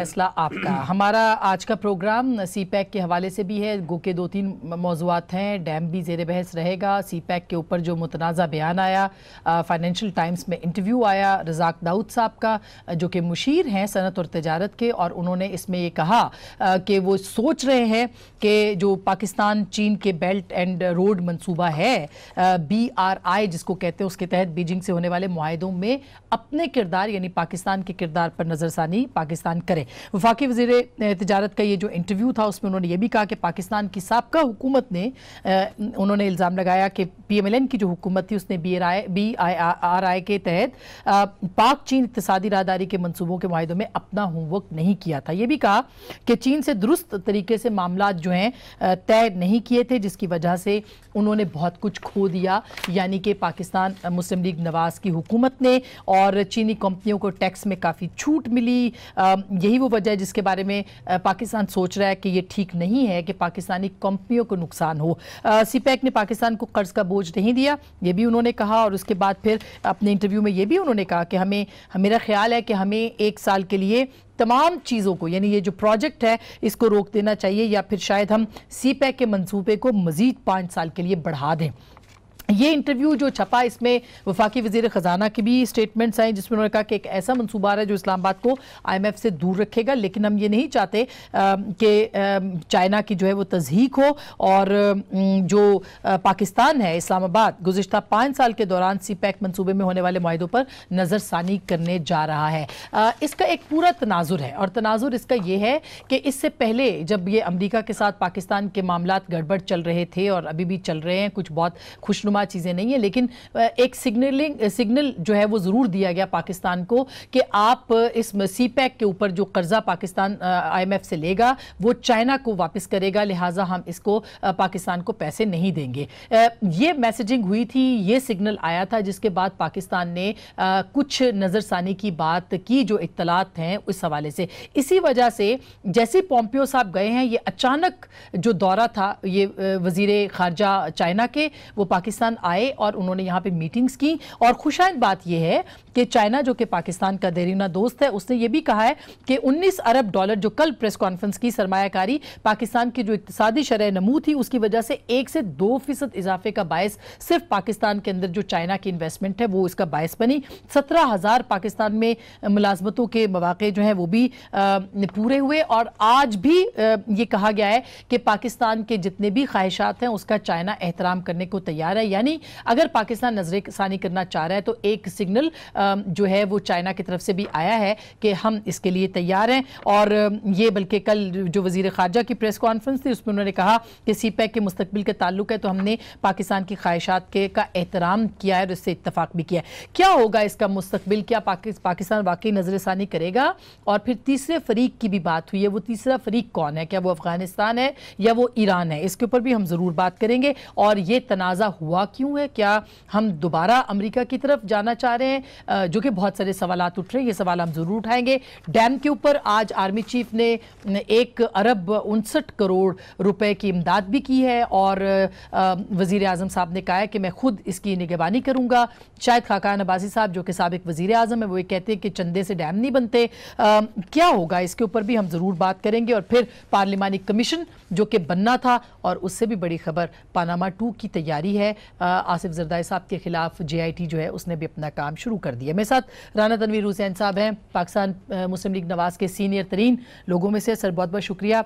फैसला आपका हमारा आज का प्रोग्राम सी पैक के हवाले से भी है गो के दो तीन मौजूद हैं डैम भी जेर बहस रहेगा सी पैक के ऊपर जो मुतनाज़ा बयान आया फाइनेंशियल टाइम्स में इंटरव्यू आया रजाक दाऊद साहब का जो कि मुशीर हैं सनत और तजारत के और उन्होंने इसमें ये कहा कि वो सोच रहे हैं कि जो पाकिस्तान चीन के बेल्ट एंड रोड मनसूबा है बी आर आई जिसको कहते हैं उसके तहत बीजिंग से होने वाले माहदों में अपने किरदार यानी पाकिस्तान के किरदार पर नज़रसानी पाकिस्तान करें वफाकी वजीर तजारत का ये जो इंटरव्यू था उसमें उन्होंने ये भी कहा कि पाकिस्तान की सबका हुकूमत ने उन्होंने इल्ज़ाम लगाया कि पी एम एल एन की जो हुकूमत थी उसने B B I R I के तहत पाक चीन इकतदी राहदारी के मनसूबों के माहों में अपना होमवर्क नहीं किया था ये भी कहा कि चीन से दुरुस्त तरीके से मामला जो हैं तय नहीं किए थे जिसकी वजह से उन्होंने बहुत कुछ खो दिया यानी कि पाकिस्तान मुस्लिम लीग नवाज की हुकूमत ने और चीनी कंपनियों को टैक्स में काफ़ी छूट मिली यही वो वजह जिसके बारे में पाकिस्तान सोच रहा है कि ये ठीक नहीं है कि पाकिस्तानी कंपनियों को नुकसान हो सीपैक e ने पाकिस्तान को कर्ज का बोझ नहीं दिया ये भी उन्होंने कहा और उसके बाद फिर अपने इंटरव्यू में ये भी उन्होंने कहा कि हमें मेरा ख्याल है कि हमें एक साल के लिए तमाम चीज़ों को यानी ये जो प्रोजेक्ट है इसको रोक देना चाहिए या फिर शायद हम सी e के मंसूबे को मज़ीद पाँच साल के लिए बढ़ा दें ये इंटरव्यू जो छपा इसमें वफाकी वजीर ख़जाना की भी स्टेटमेंट्स आई जिसमें उन्होंने कहा कि एक ऐसा मनसूबा है जो इस्लामाबाद को आईएमएफ से दूर रखेगा लेकिन हम ये नहीं चाहते कि चाइना की जो है वो तजहीक हो और जो पाकिस्तान है इस्लामाबाद गुजशत पाँच साल के दौरान सी पैक मनसूबे में होने वाले माहों पर नज़रसानी करने जा रहा है इसका एक पूरा तनाजुर है और तनाजुर इसका यह है कि इससे पहले जब ये अमरीका के साथ पाकिस्तान के मामला गड़बड़ चल रहे थे और अभी भी चल रहे हैं कुछ बहुत खुशनुमा नुमा चीज़ें नहीं है लेकिन एक सिग्नलिंग सिग्नल जो है वो ज़रूर दिया गया पाकिस्तान को कि आप इस सी पैक e के ऊपर जो कर्ज़ा पाकिस्तान आईएमएफ से लेगा वो चाइना को वापस करेगा लिहाजा हम इसको पाकिस्तान को पैसे नहीं देंगे ये मैसेजिंग हुई थी ये सिग्नल आया था जिसके बाद पाकिस्तान ने कुछ नज़रसानी की बात की जो इतलात हैं उस हवाले से इसी वजह से जैसे पोम्पियो साहब गए हैं ये अचानक जो दौरा था ये वजीर खारजा चाइना के वो पाकिस्तान पाकिस्तान आए और उन्होंने यहाँ पे मीटिंग्स की और खुशायद बात यह है कि चाइना जो कि पाकिस्तान का देरीना दोस्त है उसने ये भी कहा है कि 19 अरब डॉलर जो कल प्रेस कॉन्फ्रेंस की सरमाकारी पाकिस्तान की जो इकतदी शरह नमू थी उसकी वजह से एक से दो फीसद इजाफे का बायस सिर्फ पाकिस्तान के अंदर जो चाइना की इन्वेस्टमेंट है वो इसका बायस बनी सत्रह हज़ार पाकिस्तान में मुलाजमतों के मौाक़े जो हैं वो भी पूरे हुए और आज भी ये कहा गया है कि पाकिस्तान के जितने भी ख्वाहिशात हैं उसका चाइना एहतराम करने को तैयार है यानी अगर पाकिस्तान नजरसानी करना चाह रहा है तो एक सिग्नल जो है वो चाइना की तरफ से भी आया है कि हम इसके लिए तैयार हैं और ये बल्कि कल जो वजीर खारजा की प्रेस कॉन्फ्रेंस थी उसमें उन्होंने कहा कि सी पैक के मुस्तबिल के ताल्लुक है तो हमने पाकिस्तान की ख्वाहिशात के का एहतराम किया है और इससे इतफाक भी किया है क्या होगा इसका मुस्तबिल क्या पाकिस्तान वाकई नजरसानी करेगा और फिर तीसरे फरीक की भी बात हुई है वो तीसरा फरीक कौन है क्या वो अफगानिस्तान है या वो ईरान है इसके ऊपर भी हम ज़रूर बात करेंगे और ये तनाज़ा हुआ हुआ क्यों है क्या हम दोबारा अमेरिका की तरफ जाना चाह रहे हैं जो कि बहुत सारे सवाल उठ रहे हैं ये सवाल हम ज़रूर उठाएंगे डैम के ऊपर आज आर्मी चीफ ने एक अरब उनसठ करोड़ रुपए की इमदाद भी की है और वजीर आजम साहब ने कहा है कि मैं खुद इसकी निगरानी करूंगा शायद खाकान नबाजी साहब जो कि सबक वज़ी अजम है वो ये कहते हैं कि चंदे से डैम नहीं बनते क्या होगा इसके ऊपर भी हम ज़रूर बात करेंगे और फिर पार्लियामानी कमीशन जो कि बनना था और उससे भी बड़ी खबर पानामा टू की तैयारी है आसिफ जरदाई साहब के खिलाफ जे जो है उसने भी अपना काम शुरू कर दिया मेरे साथ राना तनवीर हुसैन साहब हैं पाकिस्तान मुस्लिम लीग नवाज के सीनियर तरीन लोगों में से सर बहुत बहुत शुक्रिया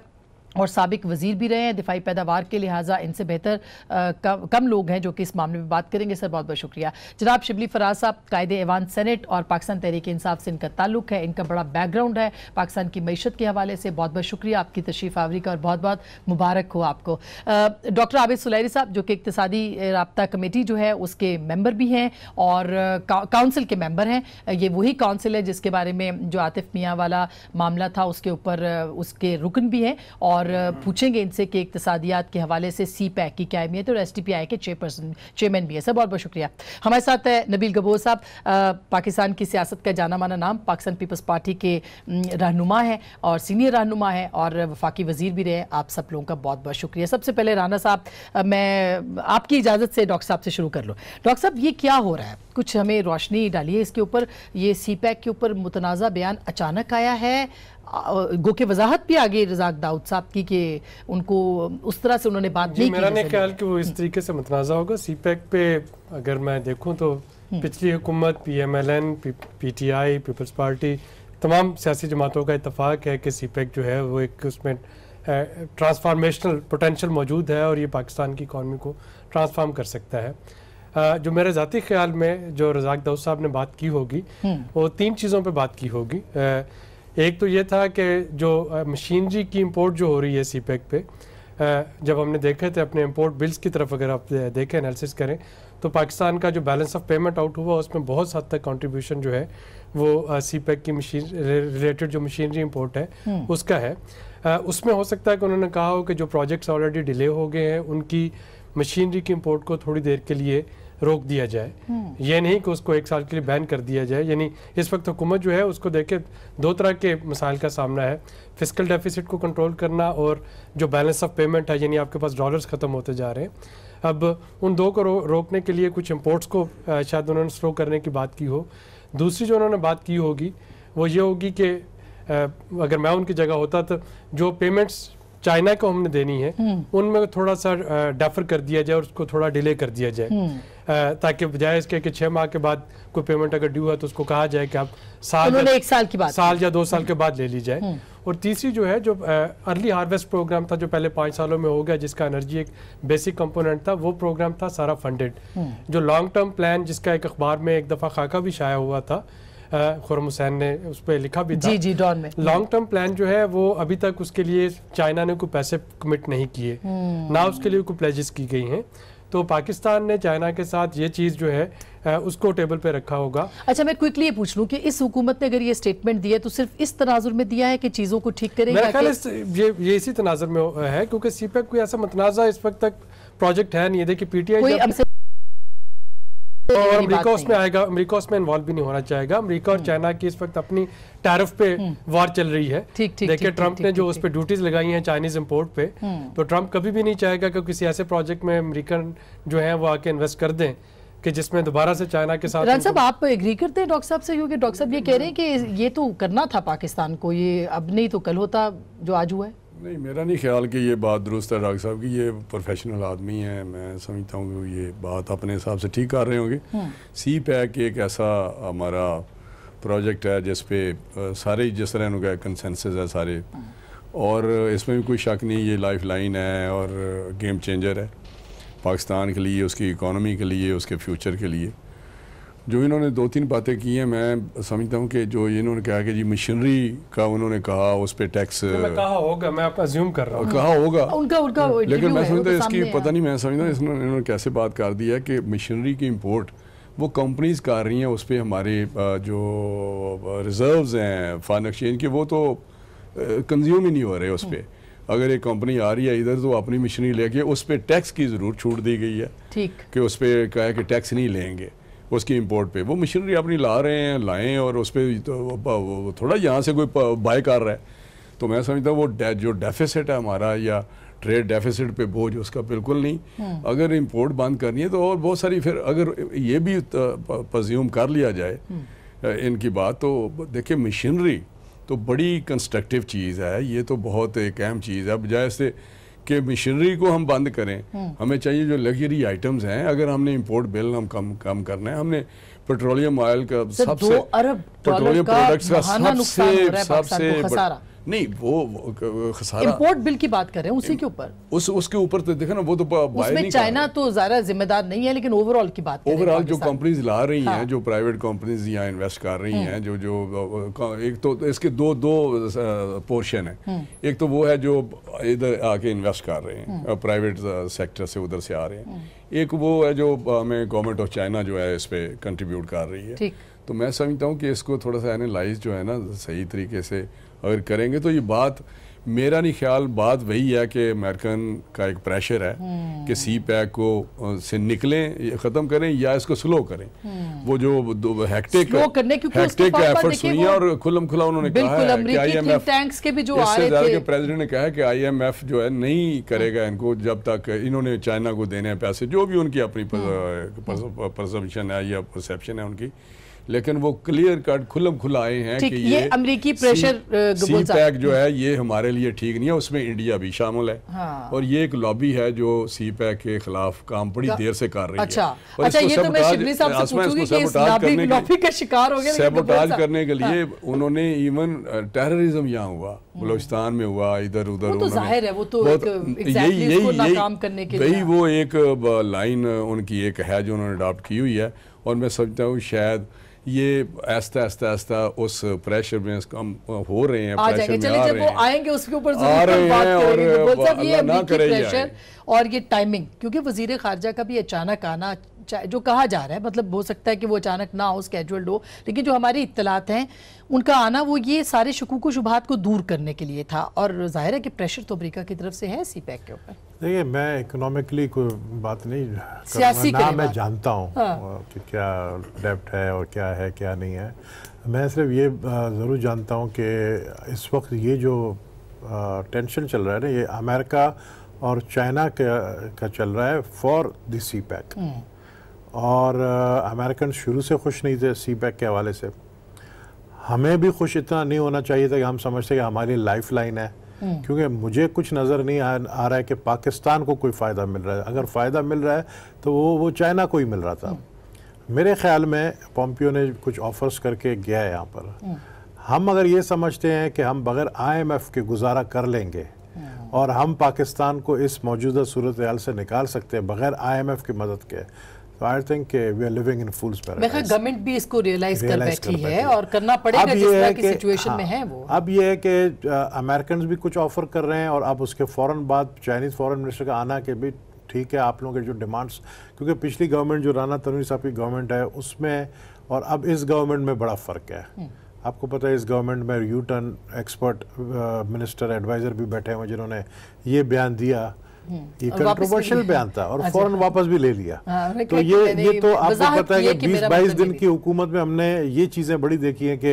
और सबक वजीर भी रहे हैं दिफाई पैदावार के लिहाजा इनसे बेहतर कम, कम लोग हैं जो कि इस मामले में बात करेंगे सर बहुत बहुत शुक्रिया जनाब शिबली फराज साहब कायद एवान सेनेट और पाकिस्तान तहरीक इंसाफ से इनका ताल्लुक है इनका बड़ा बैकग्राउंड है पाकिस्तान की मीशत के हवाले से बहुत बहुत शुक्रिया आपकी तशरीफ आवरी का और बहुत बहुत मुबारक हो आपको डॉक्टर आबिद सुलैरी साहब जो कि इकतदी रबता कमेटी जो है उसके मेम्बर भी हैं और काउंसिल के मेम्बर हैं ये वही काउंसिल है जिसके बारे में जो आतिफ मियाँ वाला मामला था उसके ऊपर उसके रुकन भी हैं और और पूछेंगे इनसे कि इकतसादियात के हवाले से सी पैक की क्या अहमियत और एस टी पी आई के चेयरपर्सन चेयरमैन भी है सर बहुत बहुत शुक्रिया हमारे साथ है नबील गबोर साहब पाकिस्तान की सियासत का जाना माना नाम पाकिस्तान पीपल्स पार्टी के रहनुमा हैं और सीनियर रहनुमा हैं और वफाकी वजीर भी रहे आप सब लोगों का बहुत बहुत शुक्रिया सबसे पहले राना साहब मैं आपकी इजाज़त से डॉक्टर साहब से शुरू कर लूँ डॉक्टर साहब ये क्या हो रहा है कुछ हमें रोशनी डालिए इसके ऊपर ये सी पैक के ऊपर मुतनाज़ा बयान अचानक आया है गो के वजाहत भी आगे रजाक दाऊद साहब की कि उनको उस तरह से उन्होंने बात नहीं मेरा नहीं ख्याल कि वो इस तरीके से मतनाज़ा होगा सी पैक e पे अगर मैं देखूँ तो हम्म। पिछली हुकूमत P M L N P T I people's party तमाम सियासी जमातों का इतफाक़ है कि सी पैक e जो है वो एक उसमें ट्रांसफार्मेशनल पोटेंशल मौजूद है और ये पाकिस्तान की इकानमी को ट्रांसफार्म कर सकता है जो मेरे ज़ाती ख्याल में जो रजाक दाऊद साहब ने बात की होगी हम्म। वो तीन चीज़ों पर बात की होगी एक तो ये था कि जो मशीनरी की इम्पोर्ट जो हो रही है सी पैक e पे जब हमने देखे थे अपने इम्पोर्ट बिल्स की तरफ अगर आप देखें एनालिसिस करें तो पाकिस्तान का जो बैलेंस ऑफ पेमेंट आउट हुआ उसमें बहुत हद तक कंट्रीब्यूशन जो है वो सी पैक e की मशीन रिलेटेड जो मशीनरी इम्पोर्ट है हम्म। उसका है उसमें हो सकता है कि उन्होंने कहा हो कि जो प्रोजेक्ट्स ऑलरेडी डिले हो गए हैं उनकी मशीनरी की इम्पोर्ट को थोड़ी देर के लिए रोक दिया जाए हम्म। ये नहीं कि उसको एक साल के लिए बैन कर दिया जाए यानी इस वक्त हुकूमत जो है उसको देखे दो तरह के मसाइल का सामना है फिजिकल डेफिसिट को कंट्रोल करना और जो बैलेंस ऑफ पेमेंट है यानी आपके पास डॉलर्स ख़त्म होते जा रहे हैं अब उन दो को रो, रोकने के लिए कुछ इम्पोर्ट्स को शायद उन्होंने स्लो करने की बात की हो दूसरी जो उन्होंने बात की होगी वो ये होगी कि अगर मैं उनकी जगह होता तो जो पेमेंट्स चाइना को हमने देनी है हम्म। उनमें थोड़ा सा डेफर कर दिया जाए और उसको थोड़ा डिले कर दिया जाए हम्म। ताकि बजाय इसके कि छः माह के बाद कोई पेमेंट अगर ड्यू है तो उसको कहा जाए कि आप साल या, एक साल की बात साल या दो साल के बाद ले ली जाए हम्म। और तीसरी जो है जो अर्ली हार्वेस्ट प्रोग्राम था जो पहले पाँच सालों में हो गया जिसका एनर्जी एक बेसिक कंपोनेंट था वो प्रोग्राम था सारा फंडेड हम्म। जो लॉन्ग टर्म प्लान जिसका एक अखबार में एक दफ़ा खाका भी शाया हुआ था खुरम हुसैन ने उस पर लिखा भी जी जी डॉन में लॉन्ग टर्म प्लान जो है वो अभी तक उसके लिए चाइना ने कोई पैसे कमिट नहीं किए हम्म। ना उसके लिए कोई प्लेजेस की गई हैं तो पाकिस्तान ने चाइना के साथ ये चीज़ जो है उसको टेबल पे रखा होगा अच्छा मैं क्विकली ये पूछ लूँ कि इस हुकूमत ने अगर ये स्टेटमेंट दिया तो सिर्फ इस तनाजुर में दिया है कि चीज़ों को ठीक करें मेरा ख्याल ये ये इसी तनाजुर में है क्योंकि सीपैक e e e कोई ऐसा मतनाज़ा इस वक्त तक प्रोजेक्ट है नहीं देखिए पीटीआई तो और अमरीका उसमें आएगा अमरीका उसमें इन्वॉल्व भी नहीं होना चाहेगा अमरीका और हम्म। चाइना की इस वक्त अपनी टैरिफ पे वार हम्म। चल रही है ठीक ठीक देखिए ट्रंप ने जो उस पर ड्यूटीज लगाई हैं चाइनीज इंपोर्ट पे हम्म। तो ट्रंप कभी भी नहीं चाहेगा कि किसी ऐसे प्रोजेक्ट में अमरीकन जो है वो आके इन्वेस्ट कर दें कि जिसमें दोबारा से चाइना के साथ साहब आप एग्री करते हैं डॉक्टर साहब से क्योंकि डॉक्टर साहब ये कह रहे हैं कि ये तो करना था पाकिस्तान को ये अब नहीं तो कल होता जो आज हुआ है नहीं मेरा नहीं ख्याल कि ये बात दुरुस्त है डॉक्टर साहब की ये प्रोफेशनल आदमी है मैं समझता हूँ कि ये बात अपने हिसाब से ठीक कर रहे होंगे सी हम्म। पैक एक ऐसा हमारा प्रोजेक्ट है जिस पे सारे जिस तरह उनका कंसेंसस है सारे और इसमें भी कोई शक नहीं ये लाइफ लाइन है और गेम चेंजर है पाकिस्तान के लिए उसकी इकॉनमी के लिए उसके फ्यूचर के लिए जो इन्होंने दो तीन बातें की हैं मैं समझता हूँ कि जो इन्होंने कहा कि जी मशीनरी का उन्होंने कहा उस पर टैक्स तो कहा होगा मैं आपका ज्यूम कर रहा हूँ कहा होगा हाँ, उनका उनका हाँ, लेकिन मैं समझता तो इसकी पता नहीं मैं समझता इसमें इन्होंने कैसे बात कर दी है कि मशीनरी की इम्पोर्ट वो कंपनीज कर रही हैं उस पर हमारे जो रिजर्व हैं फॉरन एक्सचेंज के वो तो कंज्यूम ही नहीं हो रहे उस पर अगर एक कंपनी आ रही है इधर तो अपनी मशीनरी लेके उस पर टैक्स की ज़रूर छूट दी गई है ठीक कि उस पर कहा कि टैक्स नहीं लेंगे उसकी इम्पोर्ट पे वो मशीनरी अपनी ला रहे हैं लाएँ और उस पर तो थोड़ा यहाँ से कोई बाय कर रहा है तो मैं समझता हूँ वो जो डेफिसिट है हमारा या ट्रेड डेफिसिट पे बोझ उसका बिल्कुल नहीं हम्म। अगर इम्पोर्ट बंद करनी है तो और बहुत सारी फिर अगर ये भी पज्यूम कर लिया जाए हम्म। इनकी बात तो देखिए मशीनरी तो बड़ी कंस्ट्रक्टिव चीज़ है ये तो बहुत एक अहम चीज़ है बजाय से कि मशीनरी को हम बंद करें हम्म। हमें चाहिए जो लग्जरी आइटम्स हैं अगर हमने इंपोर्ट बिल हम कम कम करना है हमने पेट्रोलियम ऑयल का सबसे पेट्रोलियम प्रोडक्ट्स का सबसे सबसे नहीं वो खसारा इंपोर्ट बिल की बात कर रहे हैं उसी के ऊपर उस उसके ऊपर तो देखो ना वो तो उसमें चाइना तो ज्यादा जिम्मेदार नहीं है लेकिन ओवरऑल की बात ओवरऑल जो कंपनीज ला रही हाँ। हैं जो प्राइवेट कंपनीज यहाँ इन्वेस्ट कर रही हम्म। हैं जो जो एक तो इसके दो दो पोर्शन है हम्म। एक तो वो है जो इधर आके इन्वेस्ट कर रहे हैं प्राइवेट हम्म। सेक्टर से उधर से आ रहे हैं एक वो है जो हमें गवर्नमेंट ऑफ चाइना जो है इस पर कंट्रीब्यूट कर रही है तो मैं समझता हूँ कि इसको थोड़ा सा एनालाइज जो है ना सही तरीके से अगर करेंगे तो ये बात मेरा नहीं ख्याल बात वही है कि अमेरिकन का एक प्रेशर है हम्म। कि सी पैक को से निकलें ख़त्म करें या इसको स्लो करें हम्म। वो जो हैक्टिक हैक्टिक एफर्ट्स हुई हैं और खुलम खुला उन्होंने कहा है कि आईएमएफ टैंक्स के भी जो आ रहे थे प्रेसिडेंट ने कहा है कि आईएमएफ जो है नहीं करेगा हाँ। इनको जब तक इन्होंने चाइना को देने हैं पैसे जो भी उनकी अपनी परसम्पशन हाँ। है या परसेप्शन है उनकी लेकिन वो क्लियर कट खुलम खुला आए हैं कि ये, ये अमेरिकी प्रेशर सी पैक जो है ये हमारे लिए ठीक नहीं है उसमें इंडिया भी शामिल है हाँ। और ये एक लॉबी है जो सी पैक के खिलाफ काम बड़ी देर से कर रही अच्छा, है और अच्छा, ये तो मैं साहब से पूछूंगी कि लॉबी का शिकार हो गया करने के लिए हाँ। उन्होंने इवन टेररिज्म uh, यहाँ हुआ बलोचिस्तान में हुआ इधर उधर वो तो जाहिर है वो तो एक यही यही यही काम करने के वही वो एक लाइन उनकी एक है जो उन्होंने अडॉप्ट की हुई है और मैं समझता हूँ शायद ये आस्ता आस्ता आस्ता उस प्रेशर में कम हो रहे हैं आ जाएंगे चलिए जब वो आएंगे उसके ऊपर आ बात हैं और तो ये प्रेशर और ये टाइमिंग क्योंकि वजीर खारजा का भी अचानक आना जो कहा जा रहा है मतलब हो सकता है कि वो अचानक ना हो स्केजुअल्ड हो लेकिन जो हमारी इतलात हैं उनका आना वो ये सारे शकूक शुभात को दूर करने के लिए था और ज़ाहिर है कि प्रेशर तो अमरीका की तरफ से है सी पैक e के ऊपर देखिए मैं इकोनॉमिकली कोई बात नहीं सियासी ना मैं जानता हूँ हाँ। कि क्या डेप्ट है और क्या है क्या नहीं है मैं सिर्फ ये ज़रूर जानता हूँ कि इस वक्त ये जो टेंशन चल रहा है ना ये अमेरिका और चाइना का, चल रहा है फॉर दी सी पैक और अमेरिकन शुरू से खुश नहीं थे सी पैक के हवाले से हमें भी खुश इतना नहीं होना चाहिए था कि हम समझते कि हमारी लाइफ लाइन है हम्म। क्योंकि मुझे कुछ नज़र नहीं आ, आ रहा है कि पाकिस्तान को कोई फ़ायदा मिल रहा है अगर फ़ायदा मिल रहा है तो वो वो चाइना को ही मिल रहा था हम्म। मेरे ख्याल में पोम्पियो ने कुछ ऑफर्स करके गया है यहाँ पर हम्म। हम अगर ये समझते हैं कि हम बगैर आईएमएफ के गुजारा कर लेंगे और हम पाकिस्तान को इस मौजूदा सूरत हाल से निकाल सकते हैं बगैर आई की मदद के I think we are living in fools paradise government भी इसको रियलाइज कर बैठी है, है और करना पड़ेगा जिस तरह की सिचुएशन हाँ, में है वो अब ये है कि अमेरिकन uh, भी कुछ ऑफर कर रहे हैं और अब उसके फौरन बाद चाइनीज फॉरेन मिनिस्टर का आना के भी ठीक है आप लोगों के जो डिमांड्स क्योंकि पिछली गवर्नमेंट जो राना तनवीर साहब की गवर्नमेंट है उसमें और अब इस गवर्नमेंट में बड़ा फ़र्क है हम्म। आपको पता है इस गवर्नमेंट में U turn expert minister adviser भी बैठे हुए जिन्होंने ये बयान दिया हम्म। ये कंट्रोवर्शियल बयान था और फौरन अच्छा। वापस भी ले लिया आ, हाँ, तो ये ये तो आपको पता है कि बीस बाईस दिन की हुकूमत में हमने ये चीज़ें बड़ी देखी हैं कि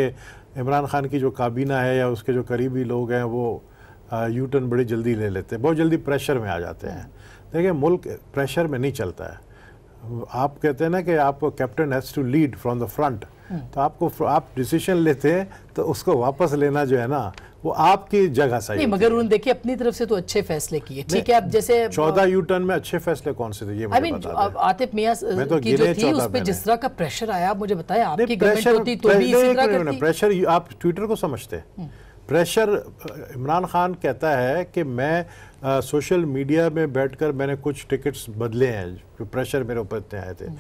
इमरान खान की जो काबीना है या उसके जो करीबी लोग हैं वो यू टर्न बड़ी जल्दी ले लेते हैं बहुत जल्दी प्रेशर में आ जाते हैं देखिए मुल्क प्रेशर में नहीं चलता है आप कहते हैं ना कि आप captain has to lead from the front तो आपको आप डिसीजन लेते हैं तो उसको वापस लेना जो है ना वो आपकी जगह सही नहीं मगर उन्होंने देखिए अपनी तरफ से तो अच्छे फैसले किए ठीक है आप जैसे चौदह यू टर्न में अच्छे फैसले कौन से थे ये मुझे I mean, आतिफ मियाँ तो की जो थी उस पे जिस तरह का प्रेशर आया आप मुझे बताया आपकी प्रेशर होती तो भी इसी तरह करती प्रेशर आप ट्विटर को समझते हैं प्रेशर हम्म। इमरान खान कहता है कि मैं आ, सोशल मीडिया में बैठकर मैंने कुछ टिकट्स बदले हैं जो प्रेशर मेरे ऊपर इतने आए थे हम्म।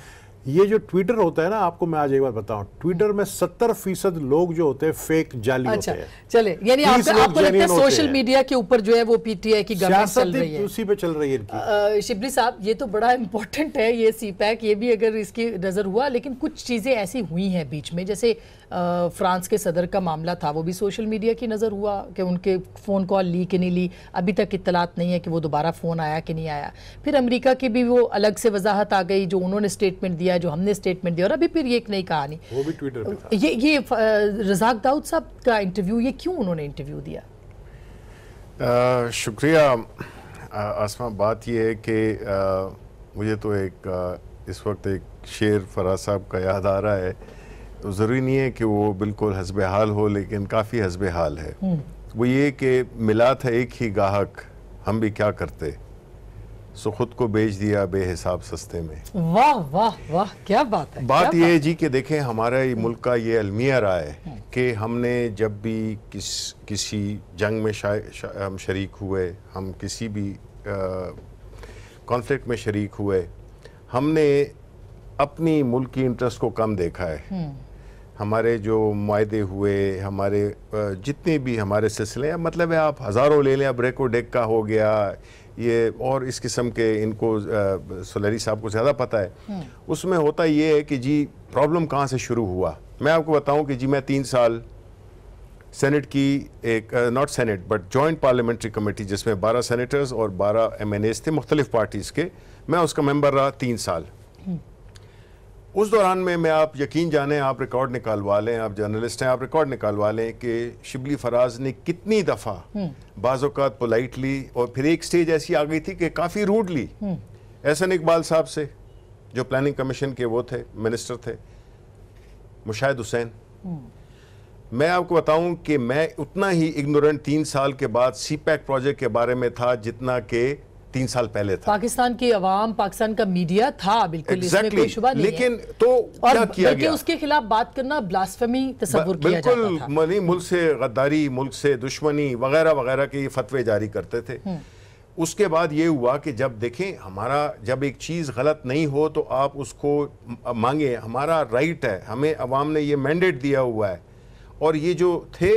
ये जो ट्विटर होता है ना आपको मैं आज एक बार बताऊं ट्विटर में सत्तर फीसद लोग जो होते हैं फेक जाली अच्छा, होते हैं चले यानी आपको, आपको लगता है सोशल मीडिया के ऊपर जो है वो पीटीआई की गवर्नमेंट चल रही है उसी पे चल रही है शिबली साहब ये तो बड़ा इंपॉर्टेंट है ये सी पैक ये भी अगर इसकी नजर हुआ लेकिन कुछ चीजें ऐसी हुई है बीच में जैसे फ्रांस के सदर का मामला था वो भी सोशल मीडिया की नज़र हुआ कि उनके फ़ोन कॉल ली कि नहीं ली अभी तक इतलात नहीं है कि वो दोबारा फ़ोन आया कि नहीं आया फिर अमेरिका की भी वो अलग से वजाहत आ गई जो उन्होंने स्टेटमेंट दिया जो हमने स्टेटमेंट दिया और अभी फिर ये एक नई कहानी वो भी ट्विटर ये ये रजाक दाऊद साहब का इंटरव्यू ये क्यों उन्होंने इंटरव्यू दिया शुक्रिया आसमा बात यह है कि मुझे तो एक इस वक्त एक शेर फराज साहब का याद आ रहा है ज़रूरी नहीं है कि वो बिल्कुल हसब हाल हो लेकिन काफ़ी हसब हाल है हम्म। वो ये कि मिला था एक ही गाहक हम भी क्या करते सो खुद को बेच दिया बेहिसाब सस्ते में वाह वाह वाह क्या बात है बात यह है जी कि देखें हमारा ये हम्म। मुल्क का ये अलमिया रहा है हम्म। कि हमने जब भी किस किसी जंग में शा, शा, हम शरीक हुए हम किसी भी कॉन्फ्लिक्ट में शरीक हुए हमने अपनी मुल्क की इंटरेस्ट को कम देखा है हमारे जो माहे हुए हमारे जितने भी हमारे सिलसिले मतलब है आप हज़ारों ले लें अब रेको डेक का हो गया ये और इस किस्म के इनको सोलरी साहब को ज़्यादा पता है हम्म। उसमें होता ये है कि जी प्रॉब्लम कहाँ से शुरू हुआ मैं आपको बताऊं कि जी मैं तीन साल सेनेट की एक not senate but joint parliamentary committee जिसमें बारह सेनेटर्स और बारह एम थे मुख्तलिफ पार्टीज़ के मैं उसका मेम्बर रहा तीन साल उस दौरान में मैं आप यकीन जाने आप रिकॉर्ड निकालवा लें आप जर्नलिस्ट हैं आप रिकॉर्ड निकालवा लें कि शिबली फराज ने कितनी दफ़ा हम्म। बाज़ात पोलाइटली और फिर एक स्टेज ऐसी आ गई थी कि काफ़ी रूडली एहसन हम्म। इकबाल साहब से जो प्लानिंग कमीशन के वो थे मिनिस्टर थे मुशाहिद हुसैन हम्म। मैं आपको बताऊं कि मैं उतना ही इग्नोरेंट तीन साल के बाद सी पैक प्रोजेक्ट के बारे में था जितना के तीन साल पहले था पाकिस्तान की अवाम पाकिस्तान का मीडिया था बिल्कुल exactly. इसमें कोई नहीं लेकिन है। तो और क्या किया गया उसके खिलाफ बात करना ब्लास्फेमी तस्वुर बिल्कुल जाता मुल्क से गद्दारी मुल्क से दुश्मनी वगैरह वगैरह के फतवे जारी करते थे हम्म। उसके बाद ये हुआ कि जब देखें हमारा जब एक चीज़ गलत नहीं हो तो आप उसको मांगे हमारा राइट है हमें अवाम ने ये मैंडेट दिया हुआ है और ये जो थे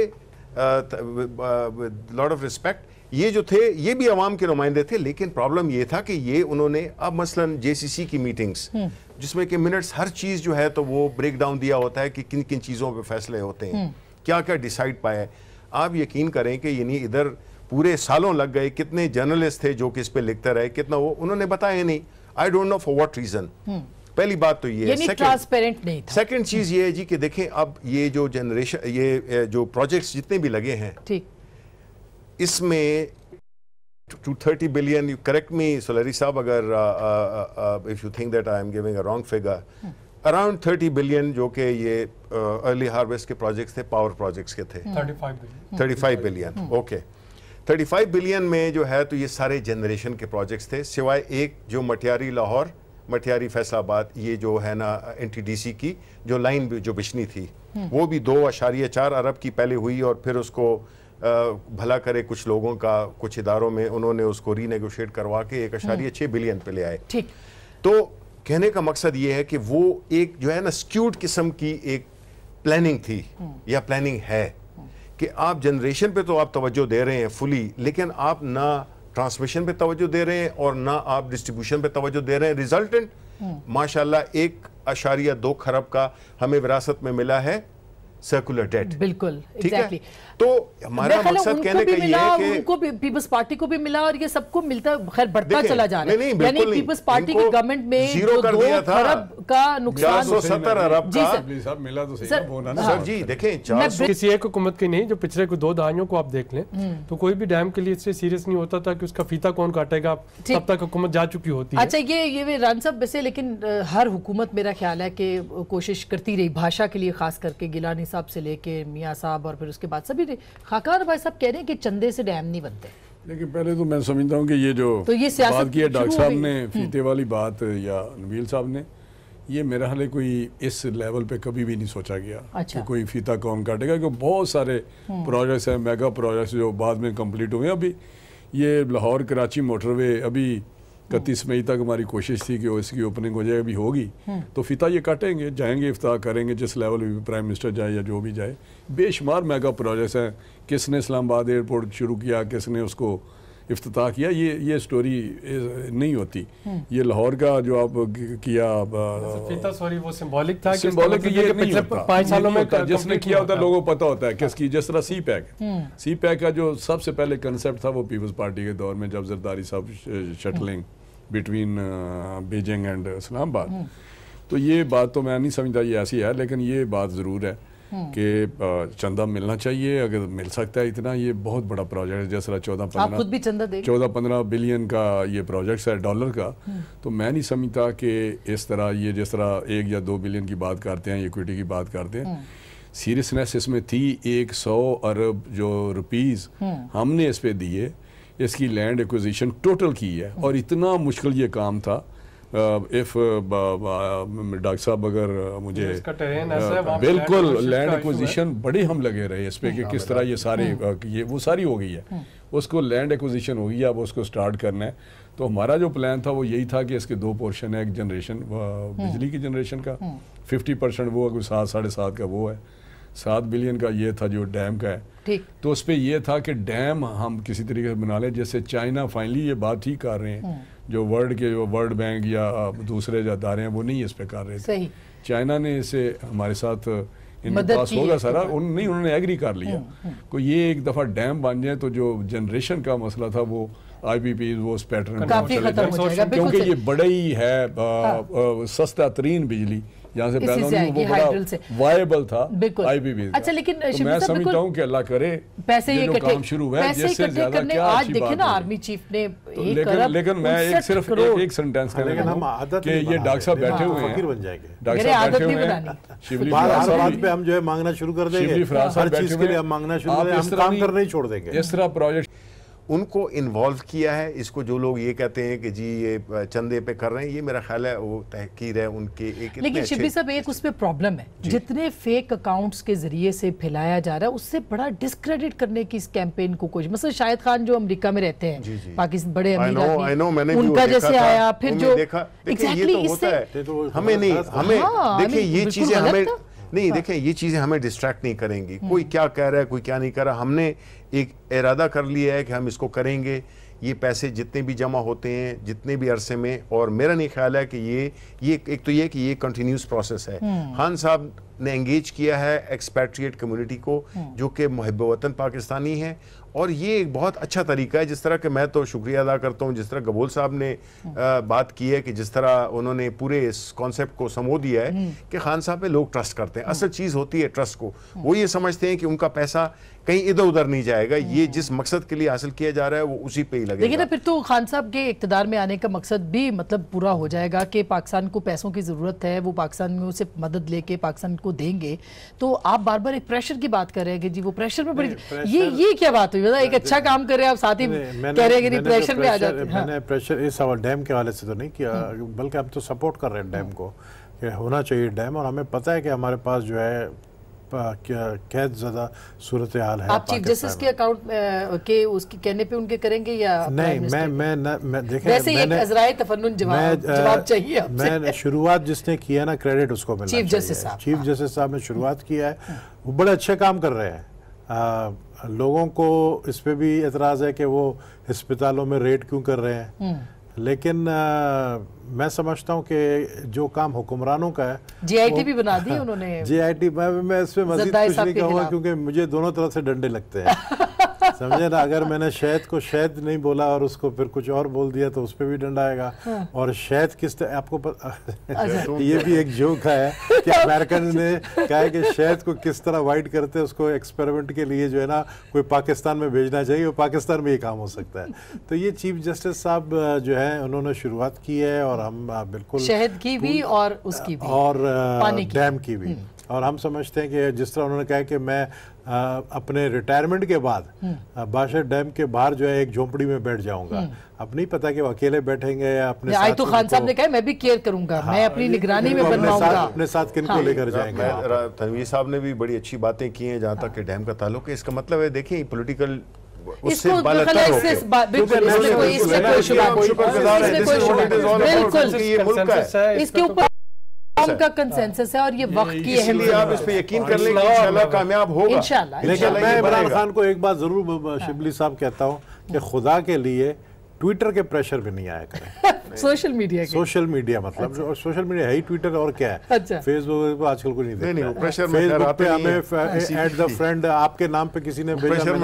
लॉर्ड ऑफ रिस्पेक्ट ये जो थे ये भी आवाम के नुमाइंदे थे लेकिन प्रॉब्लम ये था कि ये उन्होंने अब मसलन जेसीसी की मीटिंग्स हम्म। जिसमें कि मिनट्स हर चीज़ जो है तो वो ब्रेक डाउन दिया होता है कि किन किन चीज़ों पे फैसले होते हैं क्या क्या डिसाइड पाए आप यकीन करें कि यानी इधर पूरे सालों लग गए कितने जर्नलिस्ट थे जो कि इस पर लिखते रहे कितना वो उन्होंने बताया नहीं I don't know for what reason पहली बात तो ये ट्रांसपेरेंट नहीं था चीज़ ये है जी कि देखें अब ये जो जनरेशन ये जो प्रोजेक्ट्स जितने भी लगे हैं ठीक इसमें two thirty billion you correct me सोलरी साहब अगर if you think that I am giving a wrong figure around thirty billion जो कि ये अर्ली uh, हार्वेस्ट के प्रोजेक्ट्स थे पावर प्रोजेक्ट्स के थे thirty five billion okay thirty five billion में जो है तो ये सारे जनरेशन के प्रोजेक्ट्स थे सिवाय एक जो मटियारी लाहौर मटियारी फैसलाबाद ये जो है ना एनटीडीसी की जो लाइन जो बिछनी थी hmm. वो भी दो अशारिया चार अरब की पहले हुई और फिर उसको भला करे कुछ लोगों का कुछ इदारों में उन्होंने उसको रीनेगोशिएट करवा के एक अशारिय छः बिलियन पे ले आए ठीक तो कहने का मकसद ये है कि वो एक जो है ना स्क्यूड किस्म की एक प्लानिंग थी हम्म। या प्लानिंग है हम्म। कि आप जनरेशन पे तो आप तवज्जो दे रहे हैं फुली लेकिन आप ना ट्रांसमिशन पे तवज्जो दे रहे हैं और ना आप डिस्ट्रीब्यूशन पे तवज्जो दे रहे हैं रिजल्टेंट हम्म। माशाल्लाह एक अशारिया दो खरब का हमें विरासत में मिला है सर्कुलर डेट बिल्कुल ठीक exactly. तो है तो हमारा मकसद कहने का ये है कि उनको भी पीपल्स पार्टी को भी मिला और ये सबको मिलता खैर बढ़ता चला जा रहा है यानी पीपल्स पार्टी की गवर्नमेंट में जीरो कर दिया था अरब का नुकसान सत्तर अरब का साहब मिला तो सही होना हाँ। सर जी देखें किसी एक हुकूमत की नहीं जो पिछले कोई दो दहाइयों को आप देख लें हम्म। तो कोई भी डैम के लिए इससे सीरियस नहीं होता था कि उसका फीता कौन काटेगा तब तक हुकूमत जा चुकी होती अच्छा ये ये रान साहब वैसे लेकिन हर हुकूमत मेरा ख्याल है कि कोशिश करती रही भाषा के लिए खास करके गिला साहब से लेके मियाँ साहब और फिर उसके बाद सभी खाकान भाई साहब कह रहे हैं कि चंदे से डैम नहीं बनते लेकिन पहले तो मैं समझता हूँ कि ये जो तो ये बात की है डॉक्टर साहब ने हम्म। फीते वाली बात या नवील साहब ने ये मेरा हाल कोई इस लेवल पे कभी भी नहीं सोचा गया अच्छा। कि कोई फीता कौन काटेगा क्योंकि बहुत सारे प्रोजेक्ट्स हम्म। हैं मेगा प्रोजेक्ट्स जो बाद में कंप्लीट हुए अभी ये लाहौर कराची मोटरवे अभी इकतीस मई तक हमारी कोशिश थी कि इसकी ओपनिंग हो जाए अभी होगी हम्म। तो फिता ये काटेंगे जाएंगे इफ्ताह करेंगे जिस लेवल भी प्राइम मिनिस्टर जाए या जो भी जाए बेशुमार मेगा प्रोजेक्ट्स हैं किसने इस्लामाबाद एयरपोर्ट शुरू किया किसने उसको अफ्ताह किया ये ये स्टोरी नहीं होती हम्म। ये लाहौर का जो आप किया अच्छा, तो मतलब पाँच सालों में जिसने किया होता लोगों को पता होता है किसकी जिस तरह सी पैक सी पैक का जो सबसे पहले कंसेप्ट था वो पीपल्स पार्टी के दौर में जब जरदारी साहब shuttling between Beijing and Islamabad तो ये बात तो मैं नहीं समझता ये ऐसी है लेकिन ये बात ज़रूर है हम्म। कि चंदा मिलना चाहिए अगर मिल सकता है इतना ये बहुत बड़ा प्रोजेक्ट है जैसा चौदह पंद्रह चौदह पंद्रह बिलियन का ये प्रोजेक्ट है डॉलर का हम्म। तो मैं नहीं समझता कि इस तरह ये जिस तरह एक या दो बिलियन की बात करते हैं इक्विटी की बात करते हैं सीरियसनेस हम्म। इसमें थी एक सौ अरब जो रुपीज़ हमने इस पर दिए इसकी लैंड एक्विजिशन टोटल की है और इतना मुश्किल ये काम था if uh, doctor uh, um, साहब अगर uh, मुझे बिल्कुल लैंड एक्विजिशन बड़े हम लगे रहे इस पर कि हाँ, किस तरह ये सारी हाँ। ये वो सारी हो गई है हाँ। उसको लैंड एक्विजिशन हो गई है अब उसको स्टार्ट करना है तो हमारा जो प्लान था वो यही था कि इसके दो पोर्शन है एक जनरेशन बिजली की जनरेशन का फिफ्टी परसेंट वो है कोई सात साढ़े सात का वो है सात बिलियन का ये था जो डैम का है ठीक तो उस पर यह था कि डैम हम किसी तरीके से बना लें जैसे चाइना फाइनली ये बात ही कर रहे हैं हम्म। जो वर्ल्ड के जो वर्ल्ड बैंक या दूसरे जो अदारे हैं वो नहीं इस पर कर रहे थे चाइना ने इसे हमारे साथ पास होगा सारा उन नहीं उन्होंने एग्री कर लिया हम्म, हम्म। को ये एक दफ़ा डैम बन जाए तो जो जनरेशन का मसला था वो आईपीपी वो उस पैटर्न में क्योंकि ये बड़ा ही है हाँ। सस्ता तरीन बिजली यहाँ से पैदा हुई वो बड़ा वायबल था आईबीबी अच्छा लेकिन तो मैं समझता हूँ कि अल्लाह करे पैसे ये काम शुरू हुआ ज्यादा क्या आज देखे ना आर्मी चीफ ने तो लेकिन लेकिन मैं एक सिर्फ एक सेंटेंस करेंगे कि ये डॉक्टर साहब बैठे हुए हैं बन जाएंगे डॉक्टर साहब बैठे हुए हैं पे हम जो है मांगना शुरू कर देंगे हर चीज के लिए हम मांगना शुरू करें हम काम ही छोड़ देंगे इस तरह प्रोजेक्ट उनको इन्वॉल्व किया है इसको जो लोग ये कहते हैं कि जी ये चंदे पे कर रहे हैं ये मेरा ख्याल है वो तहकीर है उनके एक लेकिन शिबी साहब एक उस पर प्रॉब्लम है जितने फेक अकाउंट्स के जरिए से फैलाया जा रहा है उससे बड़ा डिस्क्रेडिट करने की इस कैंपेन को कुछ मतलब शाहिद खान जो अमेरिका में रहते हैं पाकिस्तान बड़े उनका जैसे आया फिर जो एग्जैक्टली तो हमें नहीं हाँ, हमें हाँ, हाँ। देखिए ये चीजें हमें नहीं देखें ये चीज़ें हमें डिस्ट्रैक्ट नहीं करेंगी कोई हम्म। क्या कह रहा है कोई क्या नहीं कह रहा हमने एक इरादा कर लिया है कि हम इसको करेंगे ये पैसे जितने भी जमा होते हैं जितने भी अरसे में और मेरा नहीं ख्याल है कि ये ये एक तो ये कि ये कंटिन्यूस प्रोसेस है हम्म। खान साहब ने एंगेज किया है एक्सपैट्रिएट कम्युनिटी को हम्म। जो कि महब वतन पाकिस्तानी हैं और ये एक बहुत अच्छा तरीका है जिस तरह के मैं तो शुक्रिया अदा करता हूँ जिस तरह गबोल साहब ने आ, हम्म। बात की है कि जिस तरह उन्होंने पूरे इस कॉन्सेप्ट को समो दिया है हम्म। कि खान साहब पे लोग ट्रस्ट करते हैं असल हम्म। चीज़ होती है ट्रस्ट को वो ये समझते हैं कि उनका पैसा कहीं इधर उधर नहीं जाएगा ये जिस मकसद के लिए हासिल किया जा रहा है वो उसी पे ही लगेगा लेकिन फिर तो खान साहब के इकतदार में आने का मकसद भी मतलब पूरा हो जाएगा कि पाकिस्तान को पैसों की ज़रूरत है वो पाकिस्तान में उसे मदद लेके पाकिस्तान को देंगे तो आप बार बार एक प्रेशर की बात कर रहे हैं कि जी वो प्रेशर में ये ये क्या बात हुई मतलब एक अच्छा काम कर रहे हैं आप साथ ही कह रहे हैं कि प्रेशर में आ जाते हैं मैंने प्रेशर हाँ। इस हवा डैम के हवाले से तो नहीं किया हम्म। बल्कि हम तो सपोर्ट कर रहे हैं डैम को कि होना चाहिए डैम और हमें पता है कि हमारे पास जो है कैद ज्यादा सूरत हाल है आप चीफ जस्टिस के अकाउंट के उसके कहने पे उनके करेंगे या नहीं मैं मैं न, मैं जवाब चाहिए आपसे शुरुआत जिसने किया ना क्रेडिट उसको मिला चीफ जस्टिस चीफ जस्टिस साहब ने शुरुआत किया है वो बड़े अच्छे काम कर रहे हैं लोगों को इस पर भी एतराज़ है कि वो अस्पतालों में रेड क्यों कर रहे हैं हम्म। लेकिन आ, मैं समझता हूँ कि जो काम हुक्मरानों का है जीआईटी भी बना दी उन्होंने जीआईटी मैं मैं इस पर मजीद कुछ नहीं कहूँगा क्योंकि मुझे दोनों तरफ से डंडे लगते हैं समझे ना अगर मैंने शहद को शहद नहीं बोला और उसको फिर कुछ और बोल दिया तो उस पर भी डंडा आएगा हाँ। और शहद किस तरह आपको पर... अच्छा। ये भी एक जोक है कि अमेरिकन ने कहा है कि शहद को किस तरह वाइट करते हैं उसको एक्सपेरिमेंट के लिए जो है ना कोई पाकिस्तान में भेजना चाहिए और पाकिस्तान में ये काम हो सकता है तो ये चीफ जस्टिस साहब जो है उन्होंने शुरुआत की है और हम बिल्कुल शहद की भी और उसकी भी और डैम की भी हम्म। और हम समझते हैं कि जिस तरह उन्होंने कहा कि मैं अपने रिटायरमेंट के बाद हम्म। बाशर डैम के बाहर जो है एक झोंपड़ी में बैठ जाऊंगा हम्म। अब नहीं पता कि वो अकेले बैठेंगे या अपने आई तो खान साहब ने कहा मैं भी केयर करूंगा हाँ, मैं अपनी निगरानी में बनाऊंगा अपने साथ किन को हाँ। लेकर जाएंगे तनवीर साहब ने भी बड़ी अच्छी बातें की हैं जहाँ तक डैम हाँ। का ताल्लुक है इसका मतलब है देखिए पोलिटिकल इसको इसके ऊपर मतलब का कंसेंसस है और ये वक्त की आप इस पे यकीन कर लेंगे इंशाल्लाह कामयाब होगा इंशाल्लाह लेकिन मैं इमरान खान को एक बात जरूर शिबली साहब कहता हूँ कि खुदा के लिए ट्विटर के प्रेशर में नहीं आया करें सोशल मीडिया सोशल मीडिया मतलब अच्छा। और सोशल मीडिया है ही ट्विटर और क्या है अच्छा। फेसबुक पे तो आजकल कोई नहीं देखता नहीं, नहीं, प्रेशर फेसबुक पे हमें एट द फ्रेंड आपके नाम पे किसी ने भेजा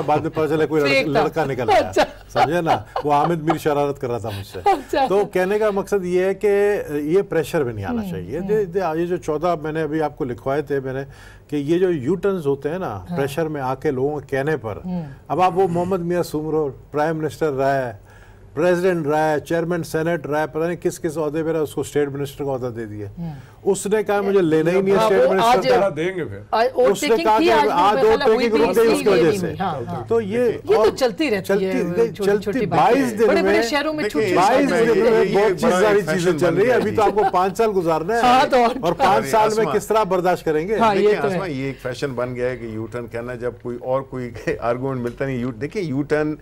बाद में पता चला कोई लड़का निकल आया अच्छा। समझे ना वो आमिद मीर शरारत कर रहा था मुझसे अच्छा। तो कहने का मकसद ये है कि ये प्रेशर में नहीं आना हम्म, चाहिए हम्म। ये जो चौदह मैंने अभी आपको लिखवाए थे मैंने कि ये जो यूटर्न होते हैं ना हाँ। प्रेशर में आके लोगों के कहने पर हम्म। अब आप वो मोहम्मद मियाँ सुमरो प्राइम मिनिस्टर रहा है प्रेसिडेंट रहा है चेयरमैन सेनेट रहा है पता नहीं किस किस अहदे पे रहा उसको स्टेट मिनिस्टर का अहदा दे दिया हम्म। उसने कहा मुझे लेना ही नहीं है स्टेट मिनिस्टर का देंगे फिर उसने कहा आज वोट गई उसकी वजह से हाँ, हाँ। तो ये ये तो चलती रहती है चलती बाईस दिन में बाईस दिन में बहुत सारी चीजें चल रही है अभी तो आपको पांच साल गुजारना है हाँ, तो और पांच साल में किस तरह बर्दाश्त करेंगे तो ये एक फैशन बन गया है कि यू टर्न कहना जब कोई और कोई आर्गूमेंट मिलता नहीं देखिये यू टर्न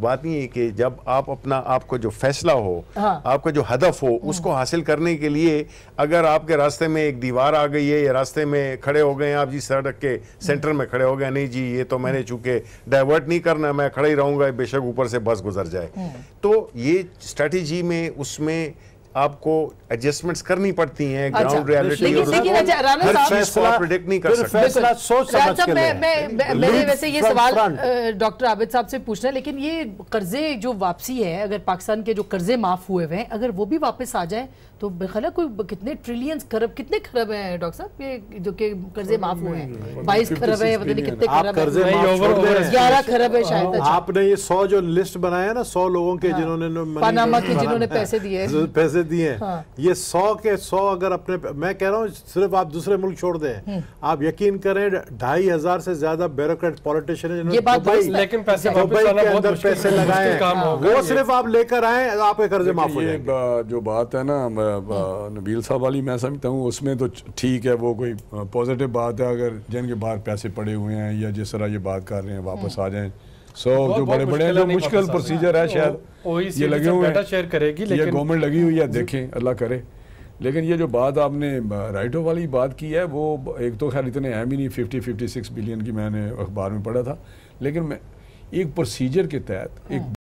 बात नहीं है कि जब आप अपना आपको जो फैसला हो हाँ। आपका जो हदफ हो हाँ। उसको हासिल करने के लिए अगर आपके रास्ते में एक दीवार आ गई है या रास्ते में खड़े हो गए आप जी सड़क के सेंटर में खड़े हो गए नहीं जी ये तो मैंने हाँ। चूंकि डाइवर्ट नहीं करना मैं खड़ा ही रहूंगा बेशक ऊपर से बस गुजर जाए हाँ। तो ये स्ट्रेटेजी में उसमें आपको एडजस्टमेंट्स करनी पड़ती हैं ग्राउंड अच्छा। रियलिटी और लेकिन अच्छा, राणा साहब आप प्रेडिक्ट नहीं कर सकते फैसला सोच अच्छा, समझ के मैं मैं मेरे वैसे ये सवाल डॉक्टर आबिद साहब से पूछना है लेकिन ये कर्जे जो वापसी है अगर पाकिस्तान के जो कर्जे माफ हुए हुए हैं अगर वो भी वापस आ जाए तो बेखला कोई कितने ट्रिलियन खरब कितने खरब है डॉक्टर साहब ये जो के कर्जे माफ हुए हैं बाईस खरब है पता नहीं कितने खरब है ग्यारह खरब है शायद अच्छा। आपने ये सौ जो लिस्ट बनाया ना सौ लोगों के हाँ। जिन्होंने पानामा के जिन्होंने पैसे दिए पैसे दिए हैं हाँ। ये सौ के सौ अगर अपने मैं कह रहा हूँ सिर्फ आप दूसरे मुल्क छोड़ दें हम्म। आप यकीन करें ढाई हजार से ज्यादा ब्यूरोक्रेट तो पॉलिटिशियन लेकिन पैसे लगाए वो सिर्फ आप लेकर आए आपके कर्जे माफ हो जो बात है ना नबील साहब वाली मैं समझता हूँ उसमें तो ठीक है वो कोई पॉजिटिव बात है अगर जिनके बाहर पैसे पड़े हुए हैं या जिस तरह ये बात कर रहे हैं वापस आ जाए सो so, जो बड़े बड़े जो मुश्किल प्रोसीजर है शायद ये लगे हुए शेयर करेगी लेकिन ये गवर्नमेंट लगी हुई है देखें अल्लाह करे लेकिन ये जो बात आपने राइटों वाली बात की है वो एक तो खैर इतने अहम ही नहीं फिफ्टी फिफ्टी सिक्स बिलियन की मैंने अखबार में पढ़ा था लेकिन मैं एक प्रोसीजर के तहत एक